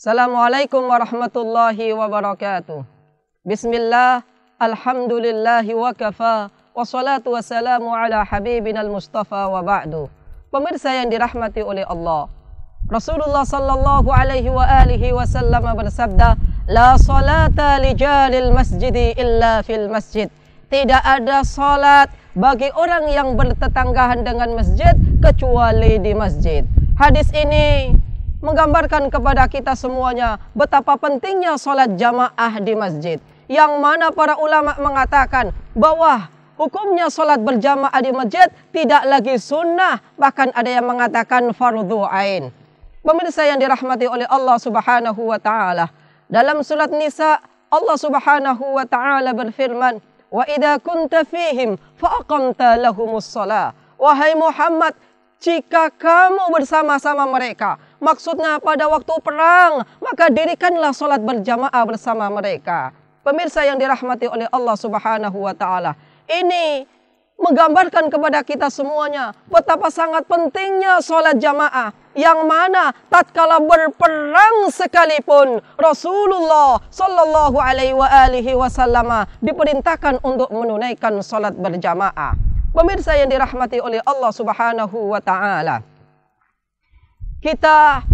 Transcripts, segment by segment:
Assalamualaikum warahmatullahi wabarakatuh. Bismillah, alhamdulillahi wa kafa, wassalatu wassalamu ala habibina mustafa wa ba'du. Pemirsa yang dirahmati oleh Allah. Rasulullah sallallahu alaihi wa alihi wasallam bersabda, "La salata li jalil masjidi illa fil masjid." Tidak ada salat bagi orang yang bertetanggahan dengan masjid kecuali di masjid. Hadis ini menggambarkan kepada kita semuanya betapa pentingnya sholat jamaah di masjid. Yang mana para ulama mengatakan bahwa hukumnya sholat berjamaah di masjid tidak lagi sunnah. Bahkan ada yang mengatakan fardu ain. Pemirsa yang dirahmati oleh Allah subhanahu wa ta'ala. Dalam surat Nisa Allah subhanahu wa ta'ala berfirman. Wa idha kunta fihim faqamta lahumus sholat. Wahai Muhammad, jika kamu bersama-sama mereka, Maksudnya pada waktu perang, maka dirikanlah solat berjamaah bersama mereka. Pemirsa yang dirahmati oleh Allah Subhanahu wa taala. Ini menggambarkan kepada kita semuanya betapa sangat pentingnya solat jamaah yang mana tatkala berperang sekalipun Rasulullah Shallallahu Alaihi wa alihi Wasallam diperintahkan untuk menunaikan solat berjamaah. Pemirsa yang dirahmati oleh Allah Subhanahu Wa Taala. kita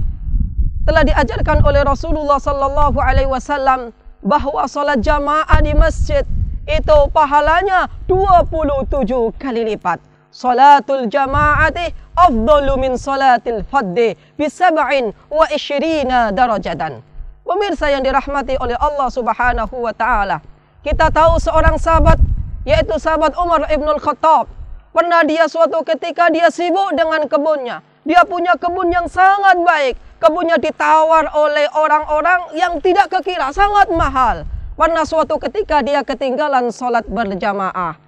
telah diajarkan oleh Rasulullah sallallahu alaihi wasallam bahwa solat jamaah di masjid itu pahalanya 27 kali lipat. Salatul jama'ati afdalu min salatil faddi bi sab'in wa ishrina darajatan. Pemirsa yang dirahmati oleh Allah Subhanahu wa taala. Kita tahu seorang sahabat yaitu sahabat Umar ibn khattab pernah dia suatu ketika dia sibuk dengan kebunnya. Dia punya kebun yang sangat baik. Kebunnya ditawar oleh orang-orang yang tidak kekira, sangat mahal. Pernah suatu ketika dia ketinggalan sholat berjamaah.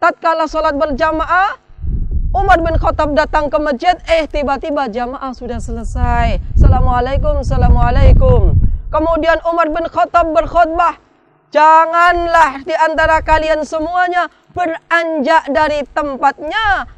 Tatkala sholat berjamaah, Umar bin Khattab datang ke masjid, eh tiba-tiba jamaah sudah selesai. Assalamualaikum, Assalamualaikum. Kemudian Umar bin Khattab berkhutbah, Janganlah di antara kalian semuanya beranjak dari tempatnya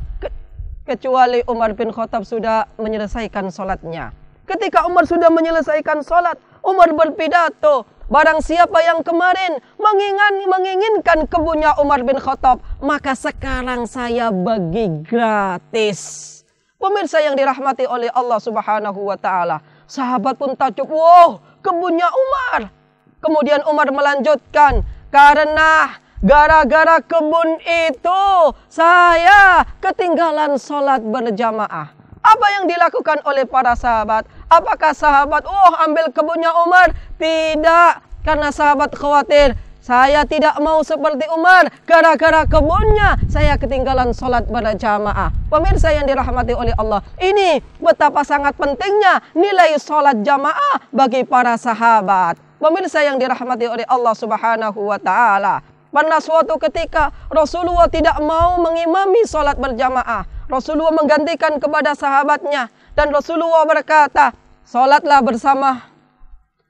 kecuali Umar bin Khattab sudah menyelesaikan sholatnya. Ketika Umar sudah menyelesaikan sholat, Umar berpidato, barang siapa yang kemarin mengingat, menginginkan kebunnya Umar bin Khattab, maka sekarang saya bagi gratis. Pemirsa yang dirahmati oleh Allah subhanahu wa ta'ala, sahabat pun takjub, wow kebunnya Umar. Kemudian Umar melanjutkan, karena Gara-gara kebun itu saya ketinggalan sholat berjamaah. Apa yang dilakukan oleh para sahabat? Apakah sahabat, oh ambil kebunnya Umar? Tidak, karena sahabat khawatir. Saya tidak mau seperti Umar, gara-gara kebunnya saya ketinggalan sholat berjamaah. Pemirsa yang dirahmati oleh Allah, ini betapa sangat pentingnya nilai sholat jamaah bagi para sahabat. Pemirsa yang dirahmati oleh Allah subhanahu wa ta'ala. Pernah suatu ketika Rasulullah tidak mau mengimami solat berjamaah. Rasulullah menggantikan kepada sahabatnya. Dan Rasulullah berkata, solatlah bersama.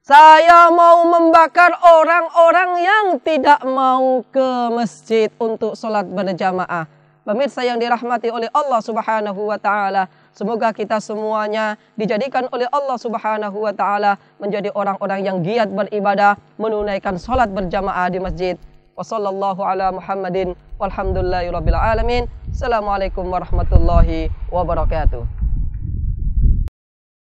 Saya mau membakar orang-orang yang tidak mau ke masjid untuk solat berjamaah. Pemirsa yang dirahmati oleh Allah Subhanahu wa taala, semoga kita semuanya dijadikan oleh Allah Subhanahu wa taala menjadi orang-orang yang giat beribadah, menunaikan solat berjamaah di masjid. Wassallallahu ala Muhammadin walhamdulillahi rabbil alamin. Assalamualaikum warahmatullahi wabarakatuh.